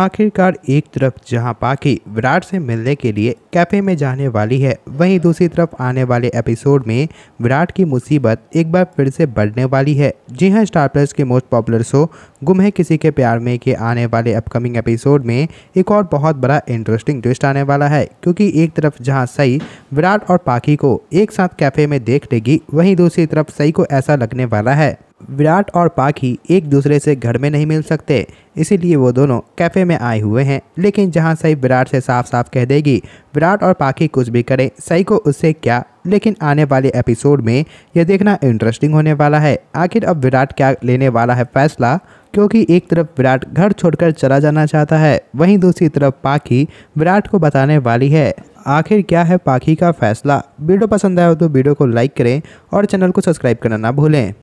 आखिरकार एक तरफ जहां पाकि विराट से मिलने के लिए कैफे में जाने वाली है वहीं दूसरी तरफ आने वाले एपिसोड में विराट की मुसीबत एक बार फिर से बढ़ने वाली है जी हां स्टार प्लस के मोस्ट पॉपुलर शो गुम है किसी के प्यार में के आने वाले अपकमिंग एपिसोड में एक और बहुत बड़ा इंटरेस्टिंग ट्विस्ट आने वाला है क्योंकि एक तरफ जहाँ सई विराट और पाकि को एक साथ कैफे में देख लेगी वहीं दूसरी तरफ सई को ऐसा लगने वाला है विराट और पाखी एक दूसरे से घर में नहीं मिल सकते इसीलिए वो दोनों कैफ़े में आए हुए हैं लेकिन जहाँ सई विराट से साफ साफ कह देगी विराट और पाखी कुछ भी करें सई को उससे क्या लेकिन आने वाले एपिसोड में यह देखना इंटरेस्टिंग होने वाला है आखिर अब विराट क्या लेने वाला है फैसला क्योंकि एक तरफ विराट घर छोड़कर चला जाना चाहता है वहीं दूसरी तरफ पाखी विराट को बताने वाली है आखिर क्या है पाखी का फैसला वीडियो पसंद आया हो तो वीडियो को लाइक करें और चैनल को सब्सक्राइब करना ना भूलें